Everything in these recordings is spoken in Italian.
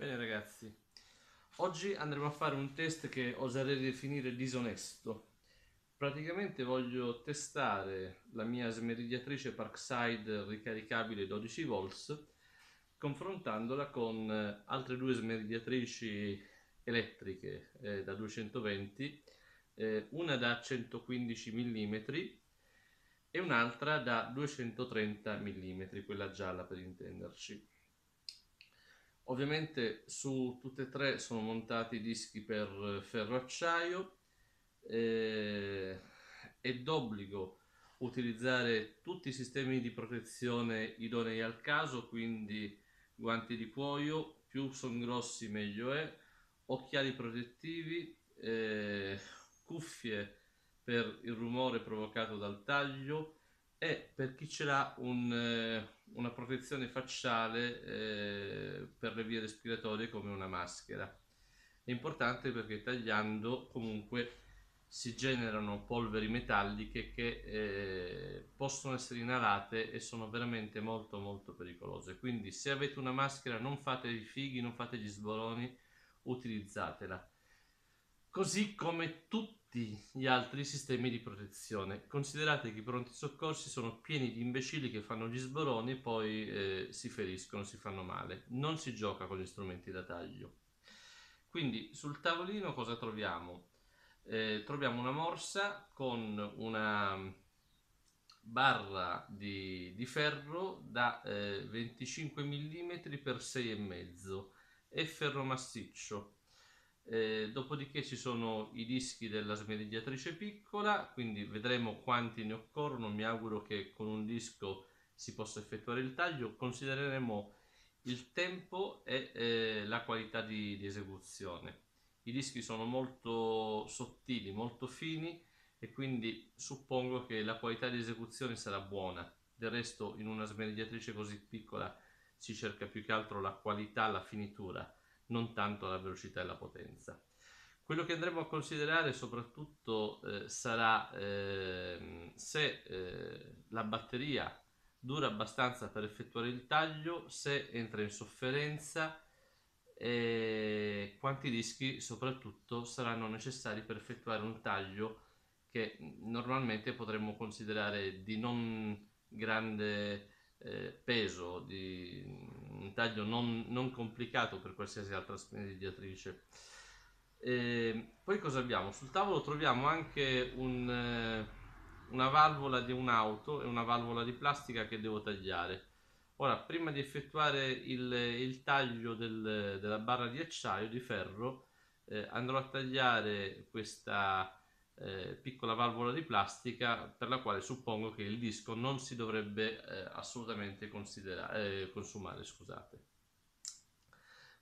Bene ragazzi, oggi andremo a fare un test che oserei definire disonesto. Praticamente voglio testare la mia smerigliatrice Parkside ricaricabile 12V confrontandola con eh, altre due smerigliatrici elettriche eh, da 220, eh, una da 115 mm e un'altra da 230 mm, quella gialla per intenderci. Ovviamente su tutte e tre sono montati dischi per ferro-acciaio, eh, è eh, d'obbligo utilizzare tutti i sistemi di protezione idonei al caso, quindi guanti di cuoio, più sono grossi meglio è, occhiali protettivi, eh, cuffie per il rumore provocato dal taglio, e per chi ce l'ha un, eh, una protezione facciale eh, per le vie respiratorie come una maschera. È importante perché tagliando comunque si generano polveri metalliche che eh, possono essere inalate e sono veramente molto molto pericolose. Quindi se avete una maschera non fate i fighi, non fate gli sboroni, utilizzatela. Così come tutti tutti gli altri sistemi di protezione. Considerate che i pronti soccorsi sono pieni di imbecilli che fanno gli sboroni e poi eh, si feriscono, si fanno male. Non si gioca con gli strumenti da taglio. Quindi sul tavolino cosa troviamo? Eh, troviamo una morsa con una barra di, di ferro da eh, 25 mm x 6,5 e ferro massiccio eh, dopodiché ci sono i dischi della smerigliatrice piccola, quindi vedremo quanti ne occorrono. Mi auguro che con un disco si possa effettuare il taglio. Considereremo il tempo e eh, la qualità di, di, esecuzione. I dischi sono molto sottili, molto fini e quindi suppongo che la qualità di esecuzione sarà buona. Del resto in una smerigliatrice così piccola si cerca più che altro la qualità, la finitura non tanto la velocità e la potenza. Quello che andremo a considerare soprattutto eh, sarà eh, se eh, la batteria dura abbastanza per effettuare il taglio, se entra in sofferenza e quanti dischi soprattutto saranno necessari per effettuare un taglio che mm, normalmente potremmo considerare di non grande eh, peso, di un taglio non, non, complicato per qualsiasi altra smidigliatrice. Ehm, poi cosa abbiamo? Sul tavolo troviamo anche un, eh, una valvola di un'auto e una valvola di plastica che devo tagliare. Ora, prima di effettuare il, il taglio del, della barra di acciaio, di ferro, eh, andrò a tagliare questa, eh, piccola valvola di plastica per la quale suppongo che il disco non si dovrebbe eh, assolutamente eh, consumare. Scusate.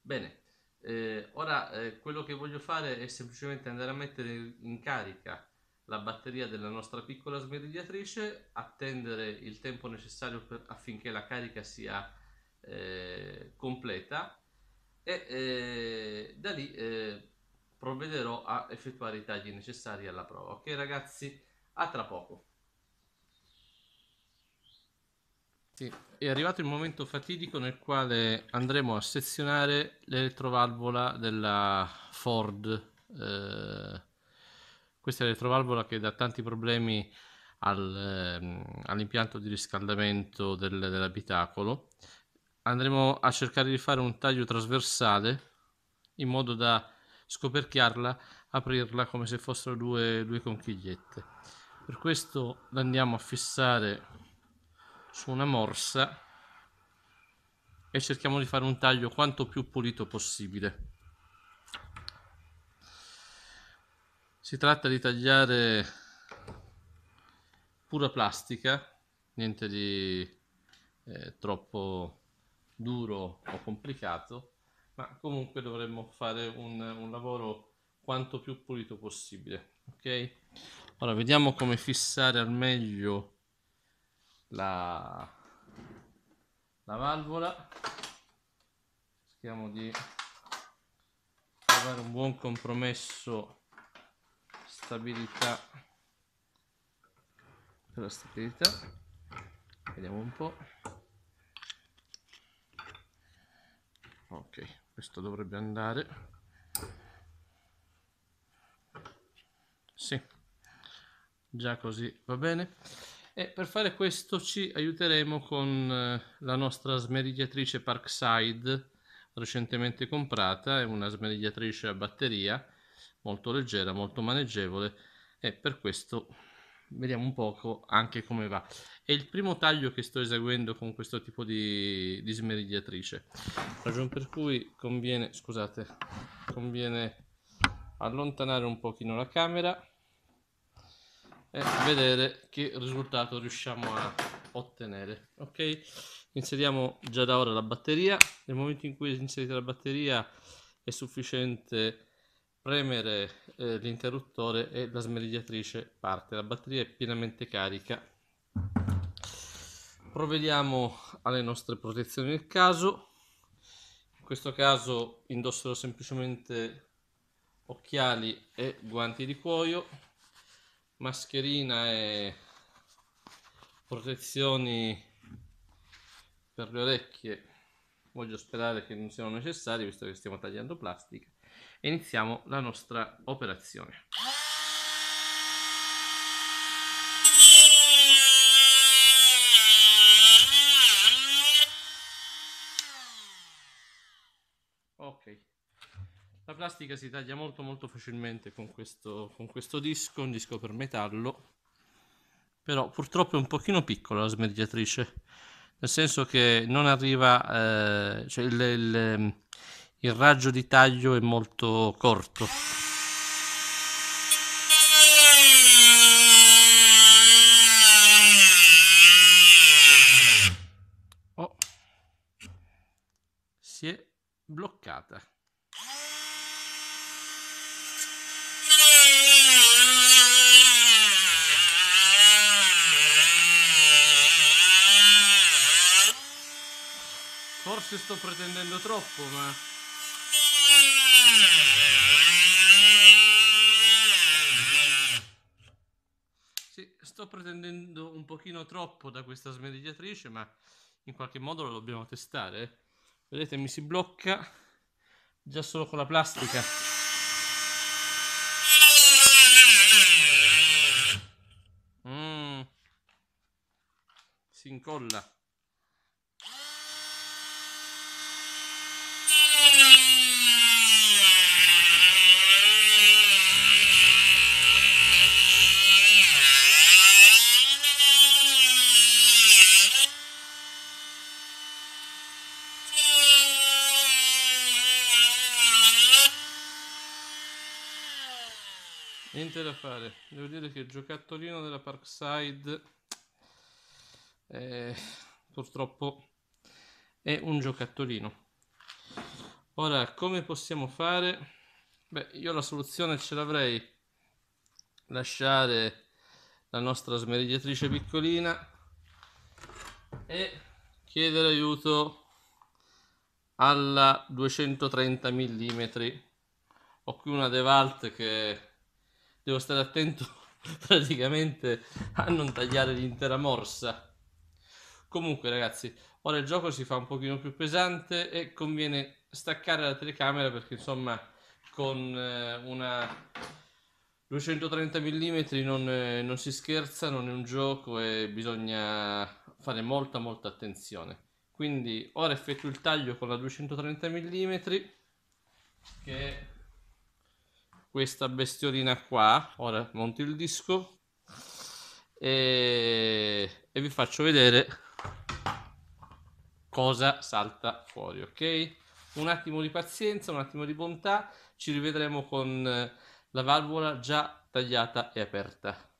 Bene, eh, ora eh, quello che voglio fare è semplicemente andare a mettere in carica la batteria della nostra piccola smerigliatrice, attendere il tempo necessario per, affinché la carica sia eh, completa e da lì provvederò a effettuare i tagli necessari alla prova. Ok ragazzi, a tra poco. Sì, è arrivato il momento fatidico nel quale andremo a sezionare l'elettrovalvola della Ford. Eh, questa elettrovalvola che dà tanti problemi al, ehm, all'impianto di riscaldamento del, dell'abitacolo. Andremo a cercare di fare un taglio trasversale in modo da scoperchiarla, aprirla come se fossero due, due conchigliette. Per questo andiamo a fissare su una morsa e cerchiamo di fare un taglio quanto più pulito possibile. Si tratta di tagliare pura plastica, niente di eh, troppo duro o complicato ma comunque dovremmo fare un, un lavoro quanto più pulito possibile. Ok? Ora vediamo come fissare al meglio la, la valvola. Cerchiamo di trovare un buon compromesso stabilità per la stabilità. Vediamo un po'. Ok questo dovrebbe andare sì già così va bene e per fare questo ci aiuteremo con eh, la nostra smerigliatrice Parkside recentemente comprata è una smerigliatrice a batteria molto leggera molto maneggevole e per questo vediamo un poco anche come va. È il primo taglio che sto eseguendo con questo tipo di, di smerigliatrice, ragione per cui conviene, scusate, conviene allontanare un pochino la camera e vedere che risultato riusciamo a ottenere. Ok, inseriamo già da ora la batteria, nel momento in cui inserite la batteria è sufficiente premere eh, l'interruttore e la smerigliatrice parte, la batteria è pienamente carica. Provvediamo alle nostre protezioni del caso, in questo caso indosserò semplicemente occhiali e guanti di cuoio, mascherina e protezioni per le orecchie voglio sperare che non siano necessarie visto che stiamo tagliando plastica e iniziamo la nostra operazione. Ok, la plastica si taglia molto molto facilmente con questo, con questo disco, un disco per metallo, però purtroppo è un pochino piccola la smergiatrice, nel senso che non arriva, eh, cioè il, il ehm, il raggio di taglio è molto corto. Oh, si è bloccata. Forse sto pretendendo troppo, ma... sto pretendendo un pochino troppo da questa smerigliatrice, ma in qualche modo lo dobbiamo testare. Vedete, mi si blocca già solo con la plastica. Mm. Si incolla. niente da fare. Devo dire che il giocattolino della Parkside è, eh, purtroppo è un giocattolino. Ora, come possiamo fare? Beh, io la soluzione ce l'avrei. Lasciare la nostra smerigliatrice piccolina e chiedere aiuto alla 230 mm ho qui una Devalt che devo stare attento praticamente a non tagliare l'intera morsa. Comunque ragazzi, ora il gioco si fa un pochino più pesante e conviene staccare la telecamera perché insomma con eh, una 230 mm non, eh, non si scherza, non è un gioco e bisogna fare molta molta attenzione. Quindi ora effettuo il taglio con la 230 mm che questa bestiolina qua ora monto il disco e, e vi faccio vedere cosa salta fuori ok un attimo di pazienza un attimo di bontà ci rivedremo con la valvola già tagliata e aperta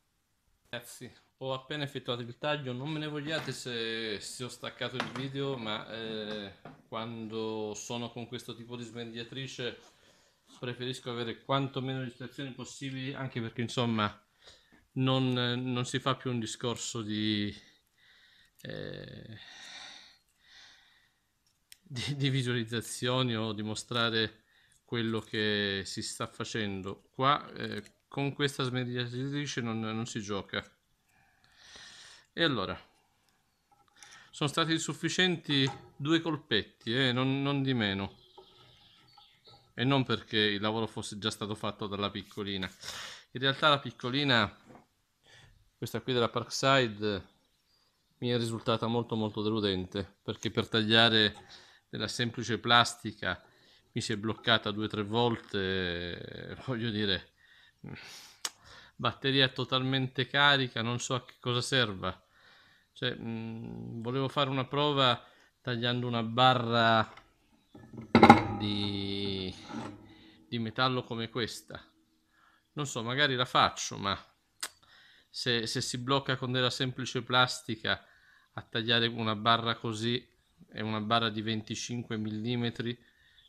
ragazzi ho appena effettuato il taglio non me ne vogliate se, se ho staccato il video ma eh, quando sono con questo tipo di svendiatrice preferisco avere quanto meno distrazioni possibili, anche perché insomma non, non si fa più un discorso di, eh, di, di visualizzazioni o di mostrare quello che si sta facendo. Qua eh, con questa smediatrice non, non si gioca. E allora, sono stati sufficienti due colpetti, eh, non, non di meno e non perché il lavoro fosse già stato fatto dalla piccolina. In realtà la piccolina, questa qui della Parkside, mi è risultata molto molto deludente perché per tagliare della semplice plastica mi si è bloccata due o tre volte, eh, voglio dire, batteria totalmente carica, non so a che cosa serva. Cioè, mh, mm, volevo fare una prova tagliando una barra di di metallo come questa. Non so, magari la faccio, ma se, se si blocca con della semplice plastica a tagliare una barra così è una barra di 25 mm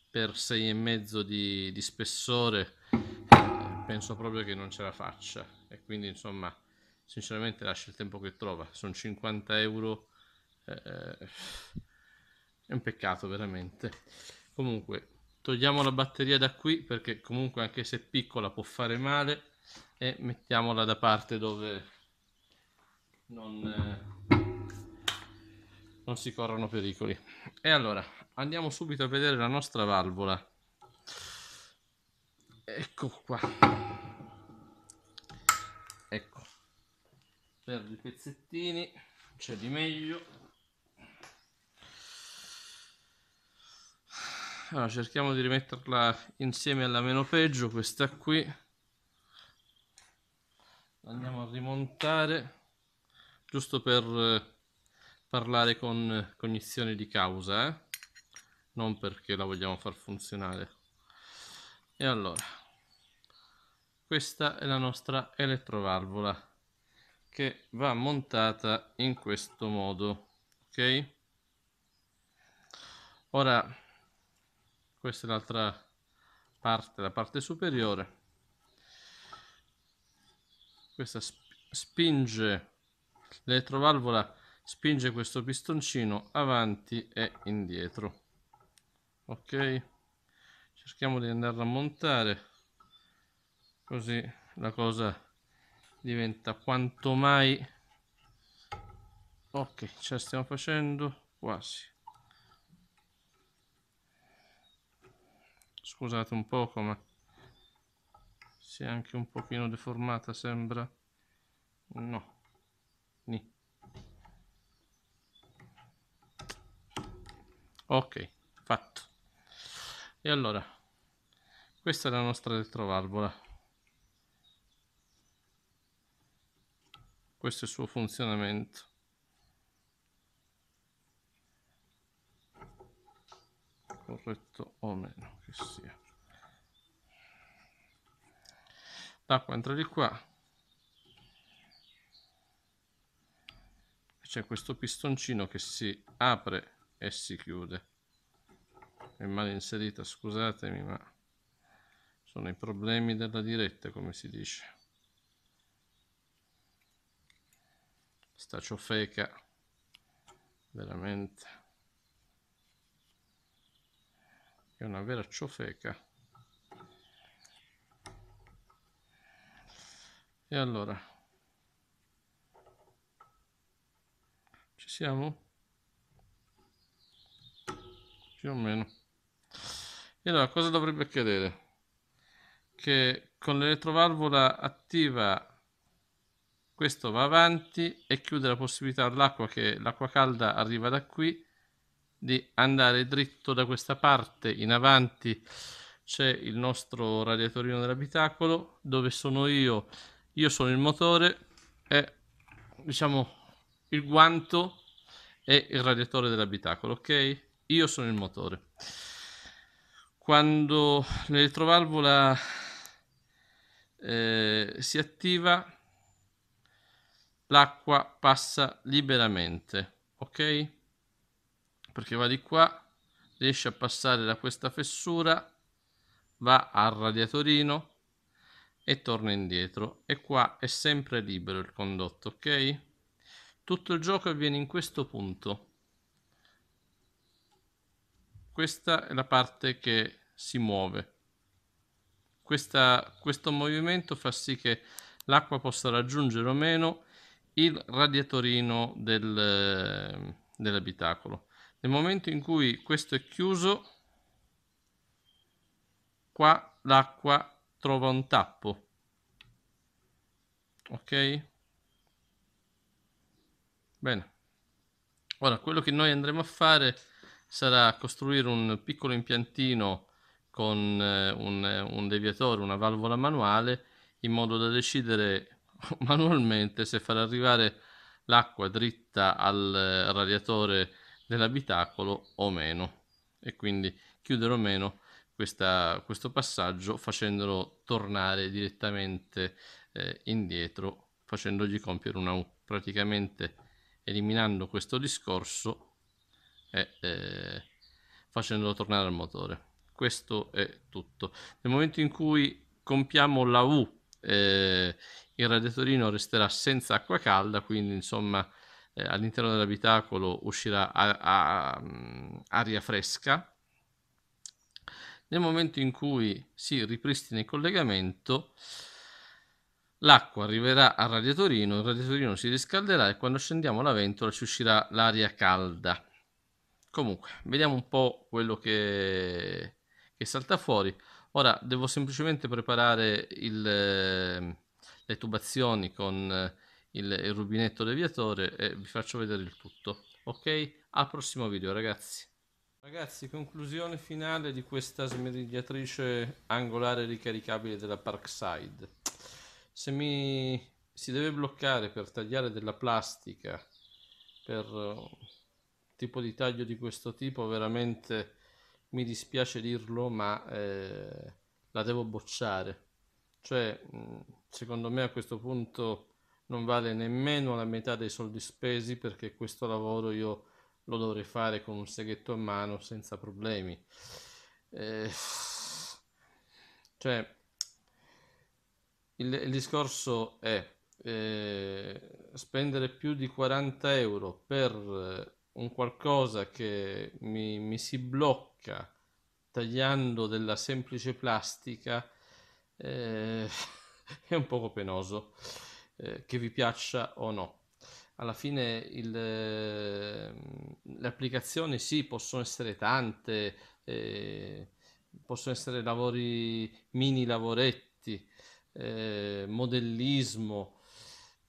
per 6,5 di, di spessore eh, penso proprio che non ce la faccia e quindi insomma sinceramente lascia il tempo che trova sono 50 euro eh, eh, è un peccato veramente comunque Togliamo la batteria da qui perché comunque anche se piccola può fare male e mettiamola da parte dove non, eh, non si corrono pericoli. E allora andiamo subito a vedere la nostra valvola. Ecco qua. Ecco. Per i pezzettini c'è di meglio. allora, cerchiamo di rimetterla insieme alla meno peggio questa qui andiamo a rimontare giusto per eh, parlare con eh, cognizione di causa eh? non perché la vogliamo far funzionare e allora questa è la nostra elettrovalvola che va montata in questo modo ok ora questa è l'altra parte, la parte superiore. Questa spinge, l'elettrovalvola spinge questo pistoncino avanti e indietro. Ok? Cerchiamo di andarla a montare, così la cosa diventa quanto mai... Ok, ce la stiamo facendo quasi. scusate un poco ma si è anche un pochino deformata sembra no Ni. ok fatto e allora questa è la nostra elettrovalvola questo è il suo funzionamento corretto o meno che sia l'acqua entra di qua c'è questo pistoncino che si apre e si chiude è male inserita scusatemi ma sono i problemi della diretta come si dice sta ciofeca veramente è una vera ciofeca e allora ci siamo? più o meno e allora cosa dovrebbe accadere? che con l'elettrovalvola attiva questo va avanti e chiude la possibilità all'acqua che l'acqua calda arriva da qui di andare dritto da questa parte in avanti c'è il nostro radiatorino dell'abitacolo dove sono io io sono il motore e diciamo il guanto e il radiatore dell'abitacolo ok io sono il motore quando l'elettrovalvola eh, si attiva l'acqua passa liberamente ok perché va di qua, riesce a passare da questa fessura, va al radiatorino e torna indietro e qua è sempre libero il condotto, ok? Tutto il gioco avviene in questo punto. Questa è la parte che si muove. Questa, questo movimento fa sì che l'acqua possa raggiungere o meno il radiatorino del, eh, dell'abitacolo nel momento in cui questo è chiuso qua l'acqua trova un tappo ok bene ora quello che noi andremo a fare sarà costruire un piccolo impiantino con eh, un, eh, un deviatore una valvola manuale in modo da decidere manualmente se far arrivare l'acqua dritta al eh, radiatore dell'abitacolo o meno e quindi chiudere o meno questa, questo passaggio facendolo tornare direttamente eh, indietro facendogli compiere una U praticamente eliminando questo discorso e eh, facendolo tornare al motore questo è tutto nel momento in cui compiamo la U eh, il radiatorino resterà senza acqua calda quindi insomma eh, all'interno dell'abitacolo uscirà a, a, a, mm, aria fresca. Nel momento in cui si ripristina il collegamento, l'acqua arriverà al radiatorino, il radiatorino si riscalderà e quando scendiamo la ventola ci uscirà l'aria calda. Comunque, vediamo un po' quello che, che salta fuori. Ora devo semplicemente preparare il, eh, le tubazioni con eh, il, il rubinetto deviatore e vi faccio vedere il tutto. Ok? Al prossimo video ragazzi. Ragazzi, conclusione finale di questa smerigliatrice angolare ricaricabile della Parkside. Se mi si deve bloccare per tagliare della plastica, per un tipo di taglio di questo tipo, veramente mi dispiace dirlo, ma eh, la devo bocciare. Cioè, secondo me a questo punto non vale nemmeno la metà dei soldi spesi perché questo lavoro io lo dovrei fare con un seghetto a mano senza problemi. Eh, cioè, il, il, discorso è eh, spendere più di 40 euro per eh, un qualcosa che mi, mi si blocca tagliando della semplice plastica eh, è un poco penoso. Eh, che vi piaccia o no. Alla fine il, ehm, le applicazioni sì, possono essere tante, eh, possono essere lavori, mini lavoretti, eh, modellismo,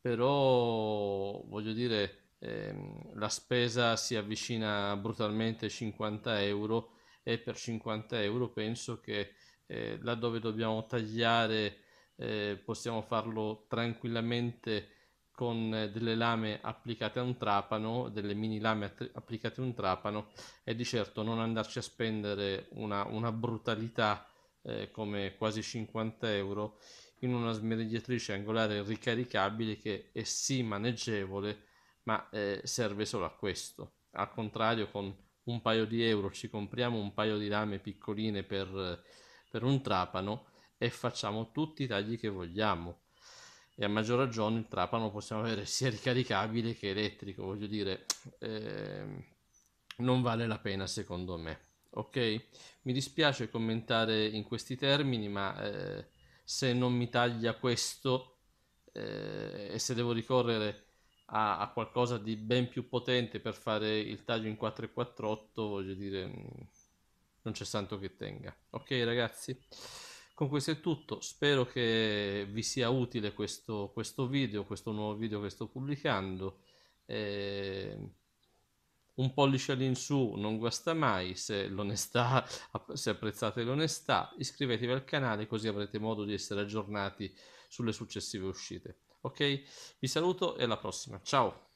però voglio dire ehm, la spesa si avvicina brutalmente ai 50 euro e per 50 euro penso che eh, laddove dobbiamo tagliare eh, possiamo farlo tranquillamente con eh, delle lame applicate a un trapano, delle mini lame applicate a un trapano e di certo non andarci a spendere una, una brutalità eh, come quasi 50 euro in una smerigliatrice angolare ricaricabile che è sì maneggevole ma eh, serve solo a questo. Al contrario con un paio di euro ci compriamo un paio di lame piccoline per, per un trapano e facciamo tutti i tagli che vogliamo e a maggior ragione il trapano possiamo avere sia ricaricabile che elettrico voglio dire eh, non vale la pena secondo me ok mi dispiace commentare in questi termini ma eh, se non mi taglia questo eh, e se devo ricorrere a, a, qualcosa di ben più potente per fare il taglio in 448 voglio dire mm, non c'è santo che tenga ok ragazzi con questo è tutto, spero che vi sia utile questo, questo video, questo nuovo video che sto pubblicando. Eh, un pollice all'insù non guasta mai, se, se apprezzate l'onestà, iscrivetevi al canale così avrete modo di essere aggiornati sulle successive uscite. Ok? Vi saluto e alla prossima, ciao!